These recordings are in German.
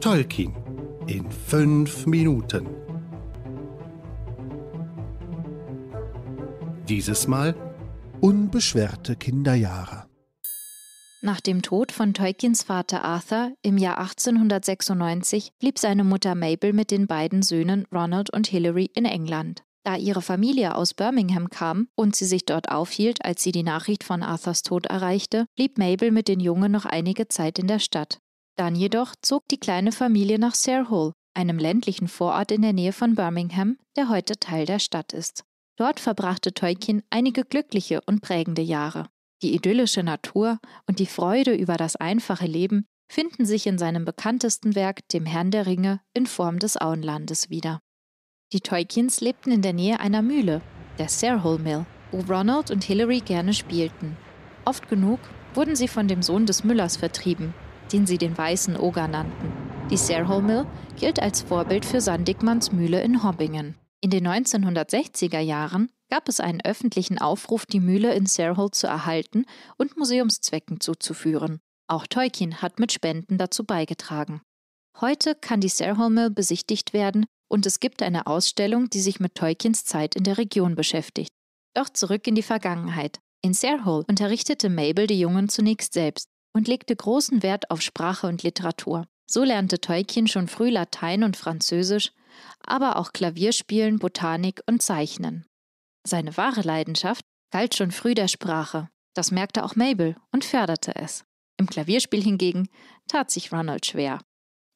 Tolkien in fünf Minuten. Dieses Mal unbeschwerte Kinderjahre. Nach dem Tod von Tolkiens Vater Arthur im Jahr 1896 blieb seine Mutter Mabel mit den beiden Söhnen Ronald und Hillary in England. Da ihre Familie aus Birmingham kam und sie sich dort aufhielt, als sie die Nachricht von Arthurs Tod erreichte, blieb Mabel mit den Jungen noch einige Zeit in der Stadt. Dann jedoch zog die kleine Familie nach Sarehole, einem ländlichen Vorort in der Nähe von Birmingham, der heute Teil der Stadt ist. Dort verbrachte Tolkien einige glückliche und prägende Jahre. Die idyllische Natur und die Freude über das einfache Leben finden sich in seinem bekanntesten Werk, dem Herrn der Ringe, in Form des Auenlandes wieder. Die Tolkiens lebten in der Nähe einer Mühle, der Sarehole Mill, wo Ronald und Hillary gerne spielten. Oft genug wurden sie von dem Sohn des Müllers vertrieben, den sie den Weißen Oger nannten. Die Mill gilt als Vorbild für Sandigmanns Mühle in Hobbingen. In den 1960er Jahren gab es einen öffentlichen Aufruf, die Mühle in Serhol zu erhalten und Museumszwecken zuzuführen. Auch Teukin hat mit Spenden dazu beigetragen. Heute kann die Serhol Mill besichtigt werden und es gibt eine Ausstellung, die sich mit Teukins Zeit in der Region beschäftigt. Doch zurück in die Vergangenheit. In Serhol unterrichtete Mabel die Jungen zunächst selbst und legte großen Wert auf Sprache und Literatur. So lernte Tolkien schon früh Latein und Französisch, aber auch Klavierspielen, Botanik und Zeichnen. Seine wahre Leidenschaft galt schon früh der Sprache. Das merkte auch Mabel und förderte es. Im Klavierspiel hingegen tat sich Ronald schwer.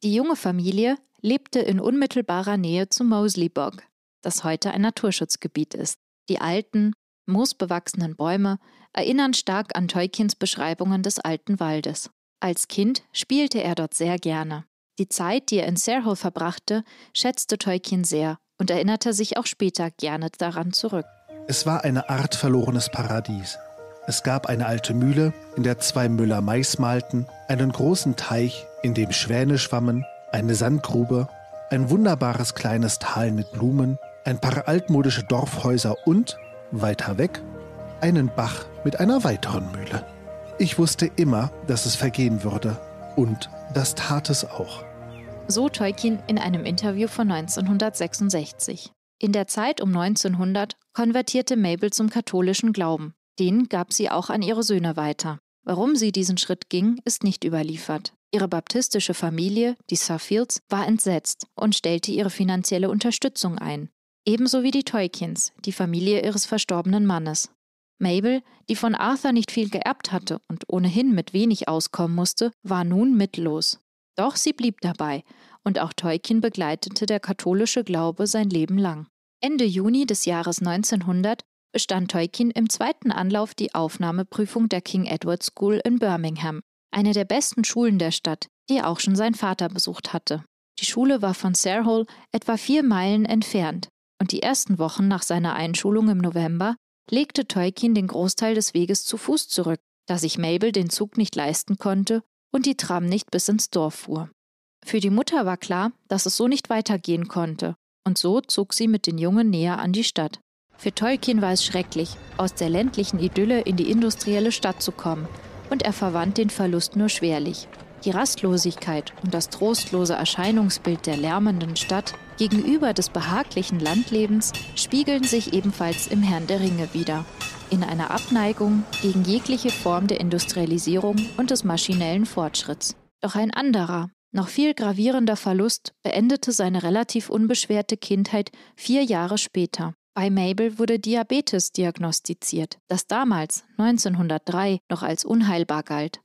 Die junge Familie lebte in unmittelbarer Nähe zu Moseley Bog, das heute ein Naturschutzgebiet ist. Die alten, moosbewachsenen Bäume erinnern stark an Teukins Beschreibungen des alten Waldes. Als Kind spielte er dort sehr gerne. Die Zeit, die er in Serhol verbrachte, schätzte Tolkien sehr und erinnerte sich auch später gerne daran zurück. Es war eine Art verlorenes Paradies. Es gab eine alte Mühle, in der zwei Müller Mais malten, einen großen Teich, in dem Schwäne schwammen, eine Sandgrube, ein wunderbares kleines Tal mit Blumen, ein paar altmodische Dorfhäuser und weiter weg, einen Bach mit einer weiteren Mühle. Ich wusste immer, dass es vergehen würde. Und das tat es auch. So Tolkien in einem Interview von 1966. In der Zeit um 1900 konvertierte Mabel zum katholischen Glauben. Den gab sie auch an ihre Söhne weiter. Warum sie diesen Schritt ging, ist nicht überliefert. Ihre baptistische Familie, die Suffields, war entsetzt und stellte ihre finanzielle Unterstützung ein. Ebenso wie die Toykins, die Familie ihres verstorbenen Mannes. Mabel, die von Arthur nicht viel geerbt hatte und ohnehin mit wenig auskommen musste, war nun mittellos. Doch sie blieb dabei, und auch Teukin begleitete der katholische Glaube sein Leben lang. Ende Juni des Jahres 1900 bestand Teukin im zweiten Anlauf die Aufnahmeprüfung der King Edward School in Birmingham, eine der besten Schulen der Stadt, die auch schon sein Vater besucht hatte. Die Schule war von Sarehole etwa vier Meilen entfernt, und die ersten Wochen nach seiner Einschulung im November legte Tolkien den Großteil des Weges zu Fuß zurück, da sich Mabel den Zug nicht leisten konnte und die Tram nicht bis ins Dorf fuhr. Für die Mutter war klar, dass es so nicht weitergehen konnte, und so zog sie mit den Jungen näher an die Stadt. Für Tolkien war es schrecklich, aus der ländlichen Idylle in die industrielle Stadt zu kommen, und er verwand den Verlust nur schwerlich. Die Rastlosigkeit und das trostlose Erscheinungsbild der lärmenden Stadt gegenüber des behaglichen Landlebens spiegeln sich ebenfalls im Herrn der Ringe wider, in einer Abneigung gegen jegliche Form der Industrialisierung und des maschinellen Fortschritts. Doch ein anderer, noch viel gravierender Verlust beendete seine relativ unbeschwerte Kindheit vier Jahre später. Bei Mabel wurde Diabetes diagnostiziert, das damals 1903 noch als unheilbar galt.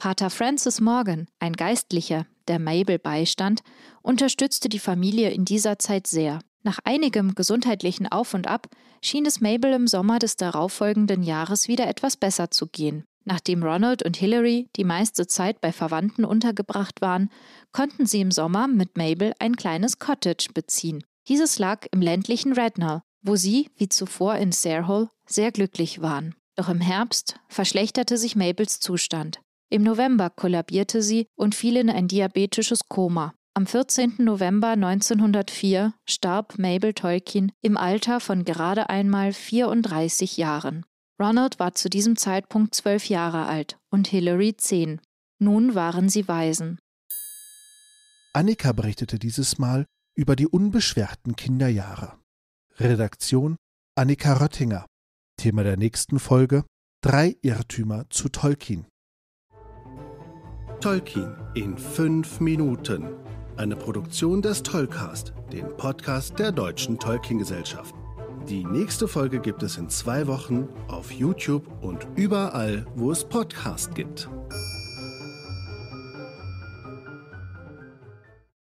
Pater Francis Morgan, ein Geistlicher, der Mabel beistand, unterstützte die Familie in dieser Zeit sehr. Nach einigem gesundheitlichen Auf und Ab schien es Mabel im Sommer des darauffolgenden Jahres wieder etwas besser zu gehen. Nachdem Ronald und Hillary die meiste Zeit bei Verwandten untergebracht waren, konnten sie im Sommer mit Mabel ein kleines Cottage beziehen. Dieses lag im ländlichen Rednall, wo sie, wie zuvor in Sarehole, sehr glücklich waren. Doch im Herbst verschlechterte sich Mabels Zustand. Im November kollabierte sie und fiel in ein diabetisches Koma. Am 14. November 1904 starb Mabel Tolkien im Alter von gerade einmal 34 Jahren. Ronald war zu diesem Zeitpunkt zwölf Jahre alt und Hillary zehn. Nun waren sie Waisen. Annika berichtete dieses Mal über die unbeschwerten Kinderjahre. Redaktion Annika Röttinger. Thema der nächsten Folge Drei Irrtümer zu Tolkien. Tolkien in 5 Minuten. Eine Produktion des Tollcast, den Podcast der Deutschen Tolkien Gesellschaft. Die nächste Folge gibt es in zwei Wochen auf YouTube und überall, wo es Podcasts gibt.